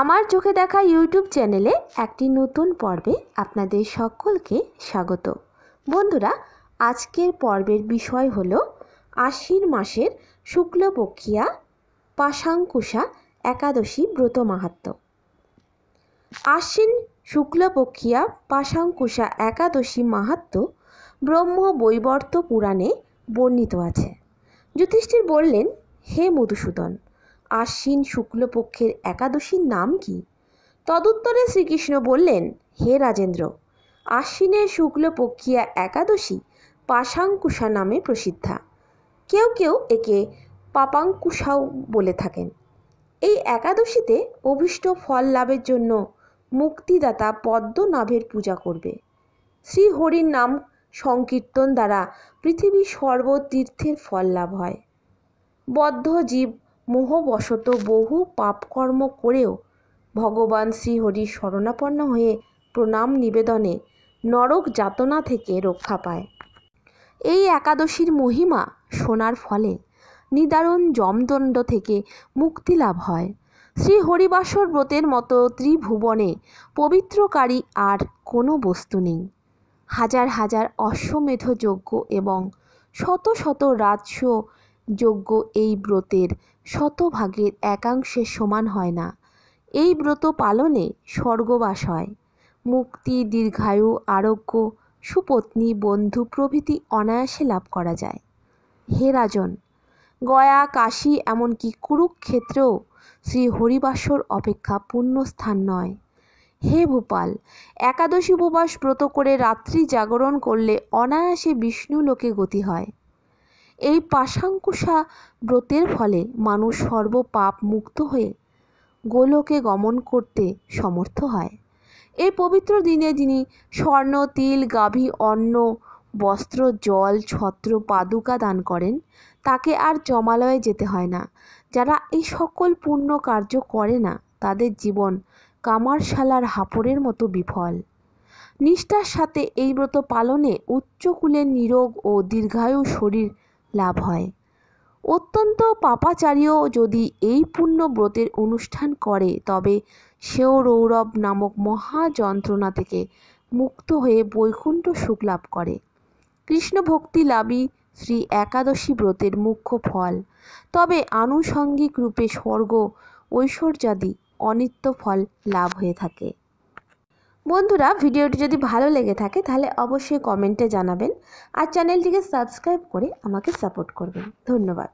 আমার চোখে দেখা ইউটিউব চ্যানেলে একটি নতুন পর্বে আপনাদের সকলকে স্বাগত বন্ধুরা আজকের পর্বের বিষয় হল আশ্বিন মাসের শুক্লপক্ষিয়া পাশাঙ্কুশা একাদশী ব্রত মাহাত্ম আশ্বিন শুক্লপক্ষিয়া পাশাঙ্কুশা একাদশী মাহাত্ম ব্রহ্ম বৈবর্ত পুরাণে বর্ণিত আছে যুধিষ্ঠির বললেন হে মধুসূদন আশ্বিন শুক্লপক্ষের একাদশীর নাম কি তদুত্তরে শ্রীকৃষ্ণ বললেন হে রাজেন্দ্র আশ্বিনের শুক্লপক্ষিয়া একাদশী পাশাঙ্কুশা নামে প্রসিদ্ধা কেউ কেউ একে পাপাঙ্কুশাও বলে থাকেন এই একাদশীতে অভীষ্ট ফল লাভের জন্য মুক্তিদাতা পদ্মনাভের পূজা করবে হরির নাম সংকীর্তন দ্বারা পৃথিবীর সর্বতীর্থের ফল লাভ হয় বদ্ধ জীব মোহবশত বহু পাপকর্ম করেও ভগবান শ্রীহরির শরণাপন্ন হয়ে প্রণাম নিবেদনে নরক যাতনা থেকে রক্ষা পায় এই একাদশীর মহিমা শোনার ফলে নিদারণ জমদণ্ড থেকে মুক্তি লাভ হয় শ্রী হরিবাসর ব্রতের মতো ত্রিভুবনে পবিত্রকারী আর কোনো বস্তু নেই হাজার হাজার অশ্বমেধ যজ্ঞ এবং শত শত রাজস্ব যজ্ঞ এই ব্রতের শতভাগের একাংশের সমান হয় না এই ব্রত পালনে স্বর্গবাস হয় মুক্তি দীর্ঘায়ু আরোগ্য সুপত্নী বন্ধু প্রভৃতি অনায়াসে লাভ করা যায় হে রাজন গয়া কাশী এমনকি কুরুক্ষেত্রেও শ্রী হরিবাসর অপেক্ষা পূর্ণ স্থান নয় হে ভূপাল একাদশী উপবাস ব্রত করে রাত্রি জাগরণ করলে অনায়াসে বিষ্ণু লোকে গতি হয় এই পাশাঙ্কুশা ব্রতের ফলে মানুষ সর্বপাপ মুক্ত হয়ে গোলকে গমন করতে সমর্থ হয় এই পবিত্র দিনে যিনি স্বর্ণ তিল গাভী অন্ন বস্ত্র জল ছত্র পাদুকা দান করেন তাকে আর জমালয়ে যেতে হয় না যারা এই সকল পূর্ণ কার্য করে না তাদের জীবন কামারশালার হাপড়ের মতো বিফল নিষ্ঠার সাথে এই ব্রত পালনে উচ্চকূলের নিরোগ ও দীর্ঘায়ু শরীর লাভ হয় অত্যন্ত পাপাচারীও যদি এই পুণ্য ব্রতের অনুষ্ঠান করে তবে সেও রৌরব নামক মহা যন্ত্রণা থেকে মুক্ত হয়ে বৈকুণ্ঠ সুখ লাভ করে কৃষ্ণ ভক্তি লাভই শ্রী একাদশী ব্রতের মুখ্য ফল তবে আনুষঙ্গিক রূপে স্বর্গ ঐশ্বর্যাদি অনিত্য ফল লাভ হয়ে থাকে বন্ধুরা ভিডিওটি যদি ভালো লেগে থাকে তাহলে অবশ্যই কমেন্টে জানাবেন আর চ্যানেলটিকে সাবস্ক্রাইব করে আমাকে সাপোর্ট করবেন ধন্যবাদ